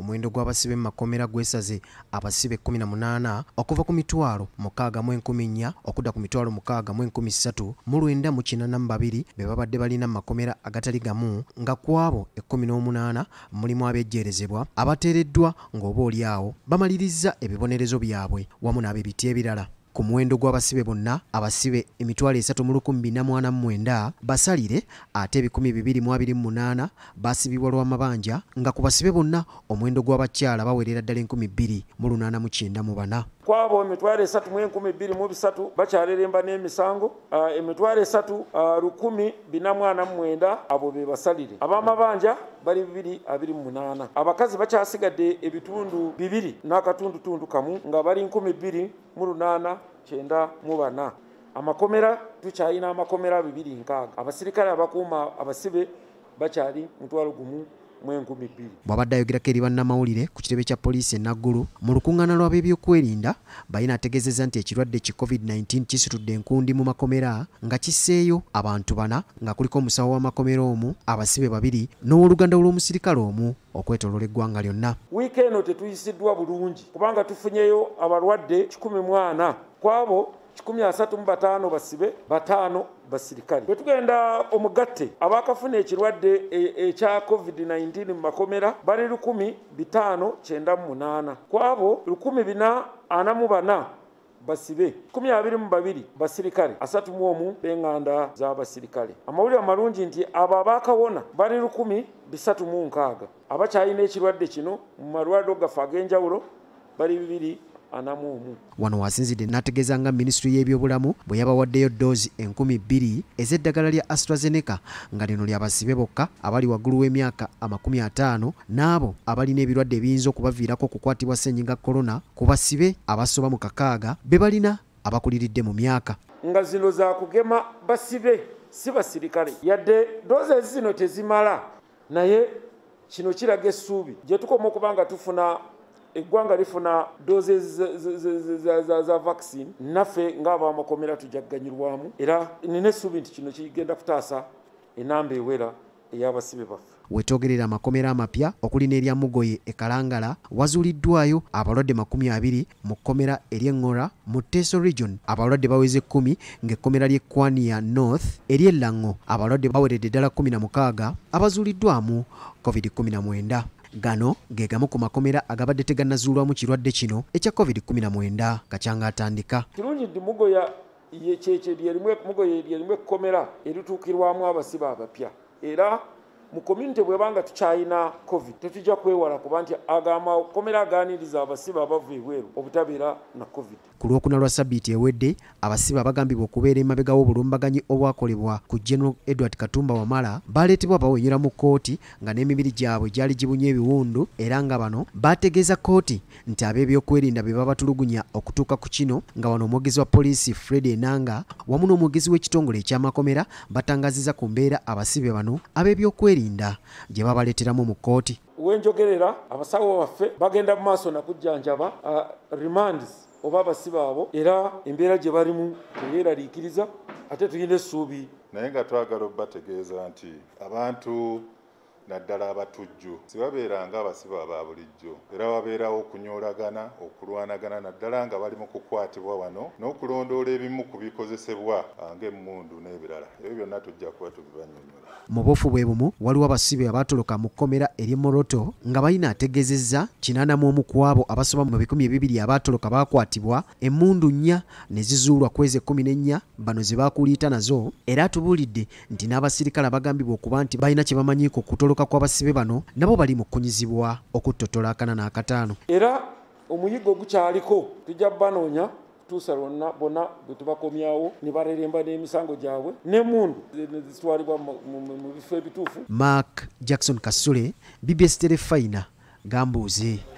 omuwendo gw'abasibe mu makomera gwesaze abasibe 18 okuva ku mitwalo 64 okudda ku mitwalo 63 mu lwenda mu 82 be babadde balina mu makomera agatali gamu nga kwabo e18 mulimu abejjerezebwa abateereddwa ng'oba oliawo bamaliriza ebibonerezo byabwe wamu n'ab'ebiti ebirala ku muwendo gw'abasibe bonna abasibe emitwalo esatu mu lukumi bina mu ana mu mwenda basalire ate ebikumi bibiri mu abiri mu munaana basibibwa lw'amabanja nga ku basibe bonna omuwendo gw'abakyala bawerera ddala enkumi bbiri mu lunaana mu kyenda mu bana kwabo emitwalo esatu mu enkumi bbiri mu bisatu bakyaleremba n'emisango emitwalo esatu lukumi bina mu ana mu mwenda abo be basalire ab'amabanja bali bibiri abiri mu munaana abakazi bakyasigadde ebitundu bibiri n'akatundutundu kamu nga bali nkumi bbiri mu lunaana kyenda mu bana amakomera tukyalina amakomera bibiri nkaaga abasirikale abakuuma abasibe bakyali mutwalo gumu bw'abadde ayogerako eri bannamawulire ku kitebe kya poliisi enaggulu mu lukuŋŋaana lw'ab'ebyokwerinda balina ategeezezza nti ekirwadde ki covid-19 kisitudde enkundi mu makomera nga kisseeyo abantu bana nga kuliko omusawo w'amakomera omu abasibe babiri n'owooluganda olw'omusirikale omu okwetoloola eggwanga lyonna wiiki eno tetuyisiddwa bulungi kubanga tufunyeyo abalwadde 1 kwabo 35 basibe bataano basirikale bwe tugenda omugatte abaakafuna ekirwadde ekya e, e covid-19 mu makomera bali 1598 ku abo 44 basibe 22 basirikale 31 b'eŋŋanda z'abasirikale amawulire amalungi nti abo abaakawona bali 136 abakyalina ekirwadde kino mu malwaliro gaffe ag'enjawulo bali 2 anamuumu wano wasinzidde n'ategeeza nga minisitule y'ebyobulamu bwe yabawaddeyo ddoozi enkumi bbiri ez'eddagala lya astrazeneca nga lino lyabasibe bokka abali waggulu w'emyaka amakumi ataano n'abo abalina ebirwadde ebiyinza okubaviirako okukwatibwa ssenyiga kolona ku basibe abasoba mu kakaaga be balina abakuliridde mu myaka nga zino za kugema basibe si basirikale yadde ddoozi ezi zino tezimala naye kino kiraga essuubi gye tukoma okuba nga tufuna eggwanga lifuna doozi za vaccine naffe ng'abamakomera tujaganyirwamu era nina essuubi nti kino kigenda kutaasa enamba ewera ey'abasibe baffe wetwogerera amakomera amapya okuli n'erya mugoye ekalangala wazuuliddwayo abalwadde 20 mu kkomera ery'eŋŋora mu teso region abalwadde baweze 1 ng'ekkomera ly'ekwania north ery'ellaŋŋo abalwadde baweredde eddala 16 abazuuliddwamu covid-19 gano ge gamu ku makomera agabadde teganazuulwamu kirwadde kino ekya covid-19 kacyanga atandika kirungi ndi mugoya yekyekyo lyerimu ekkomera erituukirwamu abasibe abapya era mu community bwebanga tukyalina covid tetujja kwewala kuba nti agamba okomera aganiriza abasibe abava ebweru obutabeera na covid ku lwokuna lwa sabiiti ewedde abasibe abagambibwa okubeera emabegawo obulumbaganyi obwakolebwa ku general edward katumba wamala baaleetebwa bawenyera mu kkooti nga n'emibiri gyabwe gyali gibunya ebiwundu era nga bano baategeeza kkooti nti ab'ebyokwerinda be babatulugunya okutuuka ku kino nga wano omwogezi wa poliisi fred enanga wamu n'omwogezi w'ekitongole ekyamakomera batangaziza ku mbeera abasibe bano ab'ebyokwerinda balinda gye babaleeteramu mu kkooti wenjogerera abasawo baffe bagenda mu maaso nakujjanjaba uh, remands oba abasibe abo era embeera gye balimu teyeeraliikiriza ate tulina essuubi naye nga twagala obbategeeza nti abantu naddala abatujju sibabeera nga abasibe aba bulijjo era wabeerawo okunyolagana okulwanagana naddala nga bali mu kukwatibwa wano n'okulondoola ebimu ku bikozesebwa ah, ng'emmundu n'ebirala ebyo byonna tujja kuba tubibanyonyola mu bufu bwe bumu waliwo abasibe abaatoloka mu kkomera ery'emoroto nga balina ategeezezza kinaana mu omu ku abo abasoba mu bikumi ebibiri abaatoloka baakwatibwa emmundu nnya ne zizuulwa ku ezi ekumi n'ennya bano ze baakuliita nazo era atubuulidde nti n'abasirikale abagambibwa okuba nti balina kye bamanyiiko okutoloka okugolokoka kwabasibe bano nabo bali mukunyizibwa okuttotola akana n'akataano era omuyigo ogukyaliko tujja banoonya tusa lwonna bonna bwetubakomyawo nebareremba n'emisango gyabwe nemundu nezitwalibwa mu bifo ebituufu mark jackson kasule bbs terefina gambuuze